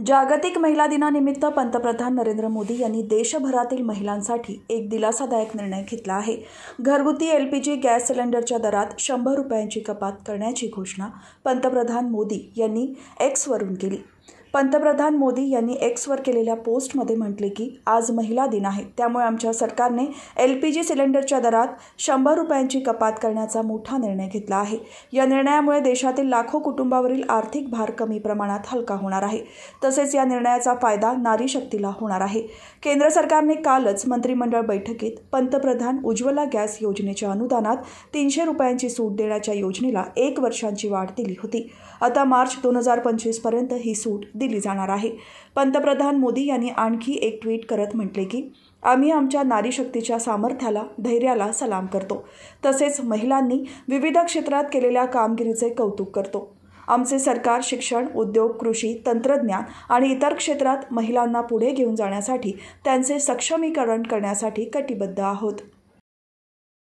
जागतिक महिला दिनानिमित्त पंतप्रधान नरेंद्र मोदी यांनी देशभरातील महिलांसाठी एक दिलासादायक निर्णय घेतला आहे घरगुती एल पी जी गॅस सिलेंडरच्या दरात शंभर रुपयांची कपात करण्याची घोषणा पंतप्रधान मोदी यांनी एक्सवरून केली पंतप्रधान मोदी यांनी एक्सवर केलेल्या पोस्टमध्ये म्हटले की आज महिला दिन आहे त्यामुळे आमच्या सरकारने एल पी जी सिलेंडरच्या दरात शंभर रुपयांची कपात करण्याचा मोठा निर्णय घेतला आहे या निर्णयामुळे देशातील लाखो कुटुंबावरील आर्थिक भार कमी प्रमाणात हलका होणार आहे तसेच या निर्णयाचा फायदा नारी शक्तीला होणार आहे केंद्र सरकारने कालच मंत्रिमंडळ बैठकीत पंतप्रधान उज्ज्वला गॅस योजनेच्या अनुदानात तीनशे रुपयांची सूट देण्याच्या योजनेला एक वर्षांची वाढ दिली होती आता मार्च दोन हजार पंचवीसपर्यंत ही सूट दिली जाणार आहे पंतप्रधान मोदी यांनी आणखी एक ट्विट करत म्हटले की आम्ही आमच्या नारीशक्तीच्या सामर्थ्याला धैर्याला सलाम करतो तसेच महिलांनी विविध क्षेत्रात केलेल्या कामगिरीचे कौतुक करतो आमचे सरकार शिक्षण उद्योग कृषी तंत्रज्ञान आणि इतर क्षेत्रात महिलांना पुढे घेऊन जाण्यासाठी त्यांचे सक्षमीकरण करण्यासाठी कटिबद्ध आहोत